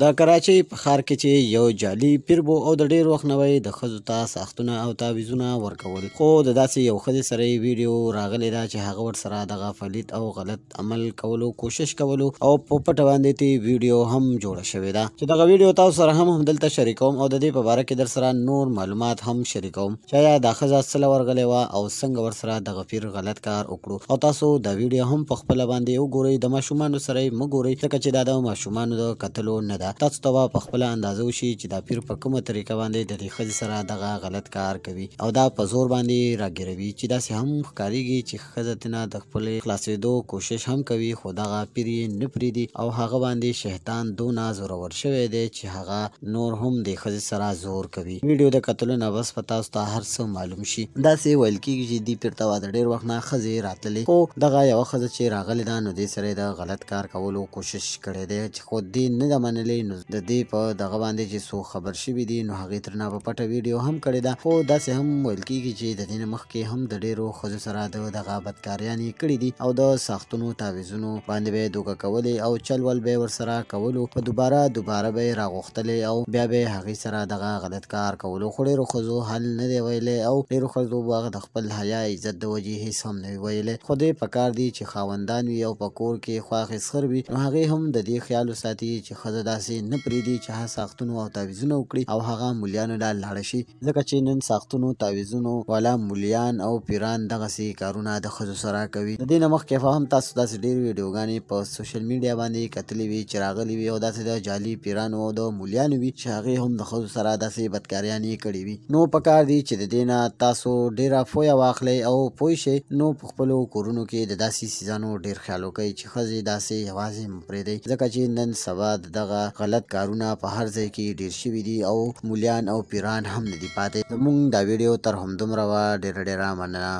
د کراچۍ په ښار کې چې یو جالي پیر بو او د ډیر وخت نه وای د خزو ته ساختونه او تعویزونه ورکول خو د داسې یو خزې سره ویډیو راغلی دا چې هغه ور سره دغه فلید او غلط عمل کولو کوشش کولو او په پټ باندې تی ویډیو هم جوړه شوې ده چې دغه ویډیو تاسو سره هم همدلته شریکوم او د دې په اړه کې در سره نور معلومات هم شریکوم چې دا خزه سره ورغلی و او څنګه ور سره دغه پیر غلط کار وکړو او تاسو د ویډیو هم په خپل باندې وګورئ د ماشومان سره مګورئ ځکه چې دا د ماشومان د قتلو نه ده ده تاسو ته په خپل اندازه وشي چې دا پیر په کومه طریقه باندې د دې خځې سره دغه غلط کار کوي او دا په زور باندې راګیروي چې داسې هم ښکاریږي چې خځه تنه د خپل خلاصېدو کوشش هم کوي خو دغه پیر یې نه پریدي او هغه باندې شیطان دونه زورور شوی دی چې هغه نور هم د خځې سره زور کوي ویډیو د کتلو نه بس په تاسو ته هر څه معلوم شي داسې ویل کېږي چې دی پیر ته واده ډېر وخت نه خځې راتللې خو دغه یوه ښځه چې راغلې ده نو دې سره د غلط کار کولو کوشش کړی دی چې خو دې نه ده منلې راغلی نو د دې په دغه باندې چې څو خبر شوي دي نو هغې ترنا په پټه ویډیو هم کړې ده خو داسې هم ویل کېږي چې د دې نه مخکې هم د ډېرو ښځو سره د دغه بدکاریانې کړي دي او د ساختونو تعویزونو باندې به یې دوکه کولې او چلول به یې ورسره کولو په دوباره دوباره به یې راغوښتلې او بیا به یې هغې سره دغه غلط کار کولو خو ډېرو ښځو حل نه دی ویلی او ډېرو ښځو به د خپل حیا عزت د وجې هېڅ هم نه وي ویلی خو دې پکار دی چې خاوندان وي او په کور کې خواښې سخر وي نو هغې هم د دې خیال وساتي چې ښځه داسې داسې نه پریدي چې هغه ساختونو او تعویزونه وکړي او هغه مولیانو لا لاړه شي ځکه چې نن ساختونو تعویزونو والا مولیان او پیران دغسې کارونه د ښځو سره کوي د دې نه مخکې فهم تاسو داسې ډېرې ویډیوګانې په سوشل میډیا باندې کتلې وي چې راغلي وي او داسې د جالي پیرانو او د مولیانو وي چې هغې هم د ښځو سره داسې بدکاریانې کړې وي نو پکار دی چې د دې نه تاسو ډېره فویه واخلئ او پوه شئ نو په خپلو کورونو کې د داسې سیزانو ډېر خیال وکړئ چې ښځې داسې یوازې مه پرېږدئ ځکه چې نن سبا دغه غلط کارونه په هر ځای کې ډیر شوي دي او مولیان او پیران هم نه دي پاتې زمونږ دا ویډیو تر همدومره وه ډیره ډیره مننه